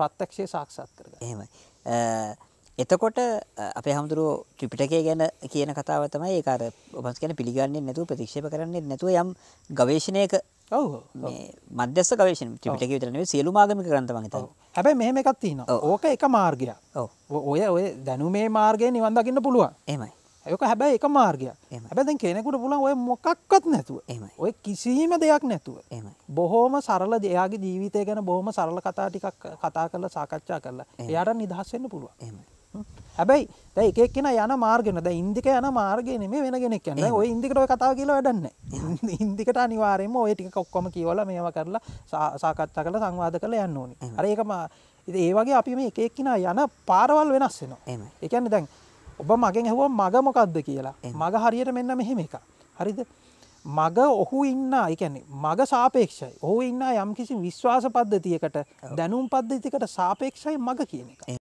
පත්තක්ෂය සාක්ෂත් කරග එහම එතකොට අප හමුදුරුව ත්‍රිපිටකය ගැන කියන කතාව තමයි ඒකාර ඔබස් ගැන පිළිගන්නේ නැතුව ප්‍රතික්ෂප කරන්නේ නැතුව යම් ගවේශණයක මධ්‍යස් ගවේශන ටිපිටක විතරන සියලු මාගමි කරන්තම තව හැබැයි මෙහෙම එකක් තියෙන ඕක එක මාර්ගයක් ඔය ඔය දැනුමේ මාර්ගය නිවන්දකින්න පුළුවන් එමයි ඒක හැබැයි එක මාර්ගය හැබැ කෙනෙකුට පුලන් ඔය මොකක්වත් නැතුව ඔය කිසිීම දෙයක් නැතුව බොහෝම සරල දෙයාගේ ජීවිතය ගැන බොහොම සරල කතා ටිකක් කතා කරලා සාකච්ඡා කරලා එයාට නිදහස්වෙන්න පුළුව හැබැයි දැ එකක්ෙන යන මාර්ගෙන ද ඉන්දික යන මාර්ගෙන මේ වෙන ගෙනෙක් කියන්න ඔය ඉදිකට කතා කියලා වැඩන්න ඉන්දිකට අනිවාරයම ඔය ටික කොක්කොම කියවල මේව කරලා සාකච්ඡා කළ සංවාද කළ යන්න ඕනි අර ඒකම ඒ වගේ අපි මේ එකක්කින යන පාරවල් වෙනස් වෙනවා එකන්න දැන් ඔබ මගෙන් ඇහුව මග මොකක්ද කියලා මග හරියට මෙන්න මෙහෙම එක හරිද මග ඔහු ඉන්න එකන්නේ මග සාපේක්ෂයි ඔහු ඉන්න යම් කිසි විශ්වාස පද්ධතියකට දැනුම් පද්ධතිකට සාපේක්ෂයි මග කියන එක